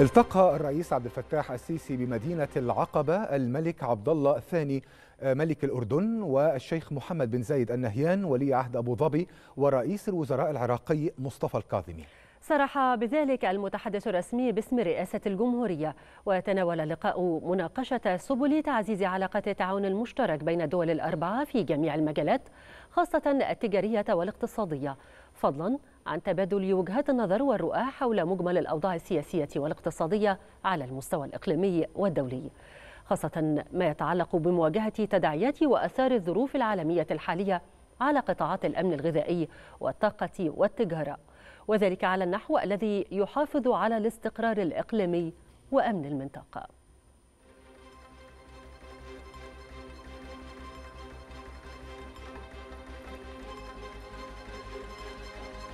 التقى الرئيس عبد الفتاح السيسي بمدينة العقبة الملك عبد الله الثاني آه، ملك الأردن والشيخ محمد بن زايد النهيان ولي عهد أبو ظبي ورئيس الوزراء العراقي مصطفى الكاظمي صرح بذلك المتحدث الرسمي باسم رئاسة الجمهورية وتناول اللقاء مناقشة سبل تعزيز علاقات التعاون المشترك بين الدول الأربعة في جميع المجالات خاصة التجارية والاقتصادية فضلا عن تبادل وجهات النظر والرؤى حول مجمل الأوضاع السياسية والاقتصادية على المستوى الإقليمي والدولي خاصة ما يتعلق بمواجهة تداعيات وأثار الظروف العالمية الحالية على قطاعات الأمن الغذائي والطاقة والتجارة وذلك على النحو الذي يحافظ على الاستقرار الإقليمي وأمن المنطقة